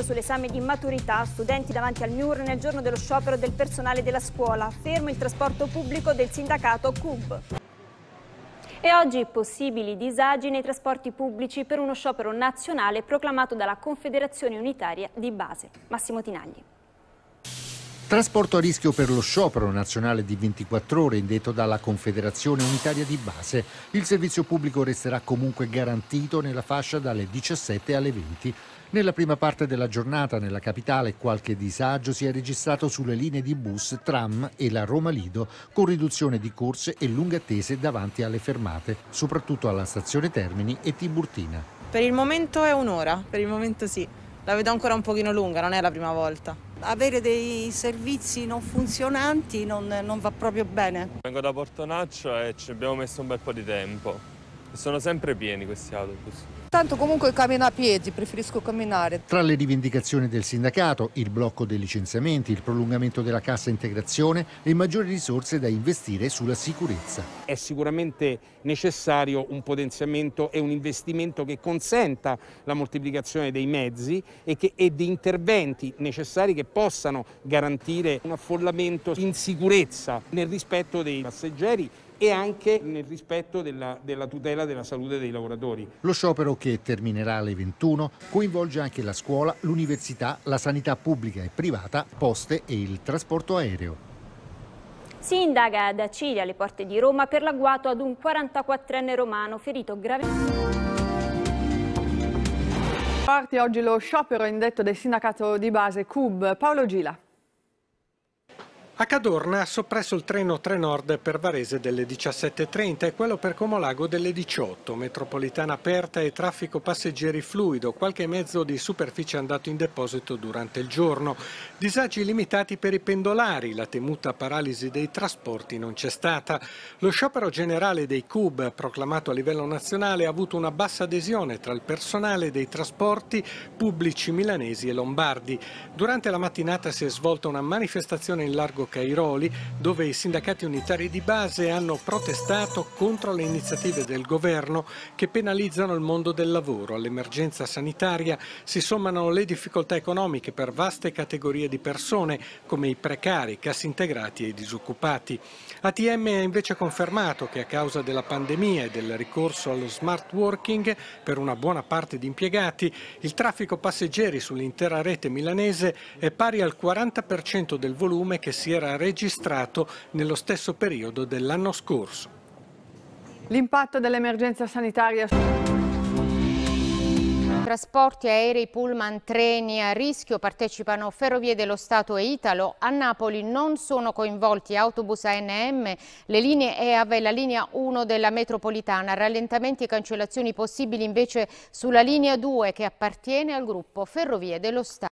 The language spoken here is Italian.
Bolzano sull'esame di maturità, studenti davanti al MIUR nel giorno dello sciopero del personale della scuola, fermo il trasporto pubblico del sindacato CUB. E oggi possibili disagi nei trasporti pubblici per uno sciopero nazionale proclamato dalla Confederazione Unitaria di Base. Massimo Tinagli. Trasporto a rischio per lo sciopero nazionale di 24 ore indetto dalla Confederazione Unitaria di Base. Il servizio pubblico resterà comunque garantito nella fascia dalle 17 alle 20. Nella prima parte della giornata nella capitale qualche disagio si è registrato sulle linee di bus, tram e la Roma Lido, con riduzione di corse e lunghe attese davanti alle fermate, soprattutto alla stazione Termini e Tiburtina. Per il momento è un'ora, per il momento sì. La vedo ancora un pochino lunga, non è la prima volta avere dei servizi non funzionanti non, non va proprio bene. Vengo da Portonaccio e ci abbiamo messo un bel po' di tempo. Sono sempre pieni questi autobus. Tanto comunque cammino a piedi, preferisco camminare. Tra le rivendicazioni del sindacato, il blocco dei licenziamenti, il prolungamento della cassa integrazione e maggiori risorse da investire sulla sicurezza. È sicuramente necessario un potenziamento e un investimento che consenta la moltiplicazione dei mezzi e, che, e di interventi necessari che possano garantire un affollamento in sicurezza nel rispetto dei passeggeri e anche nel rispetto della, della tutela della salute dei lavoratori. Lo sciopero che terminerà alle 21 coinvolge anche la scuola, l'università, la sanità pubblica e privata, poste e il trasporto aereo. Si indaga ad Acilia, alle porte di Roma, per l'agguato ad un 44enne romano ferito gravemente parte oggi lo sciopero indetto del sindacato di base CUB. Paolo Gila. A Cadorna ha soppresso il treno Trenord per Varese delle 17.30 e quello per Comolago delle 18, metropolitana aperta e traffico passeggeri fluido, qualche mezzo di superficie andato in deposito durante il giorno. Disagi limitati per i pendolari, la temuta paralisi dei trasporti non c'è stata. Lo sciopero generale dei CUB, proclamato a livello nazionale, ha avuto una bassa adesione tra il personale dei trasporti pubblici milanesi e lombardi. Durante la mattinata si è svolta una manifestazione in largo Cairoli, dove i sindacati unitari di base hanno protestato contro le iniziative del governo che penalizzano il mondo del lavoro. All'emergenza sanitaria si sommano le difficoltà economiche per vaste categorie di persone, come i precari, cassi integrati e i disoccupati. ATM ha invece confermato che a causa della pandemia e del ricorso allo smart working per una buona parte di impiegati, il traffico passeggeri sull'intera rete milanese è pari al 40% del volume che si era era registrato nello stesso periodo dell'anno scorso. L'impatto dell'emergenza sanitaria trasporti aerei, pullman, treni a rischio partecipano Ferrovie dello Stato e Italo. A Napoli non sono coinvolti autobus ANM, le linee EAV e la linea 1 della metropolitana. Rallentamenti e cancellazioni possibili invece sulla linea 2 che appartiene al gruppo Ferrovie dello Stato.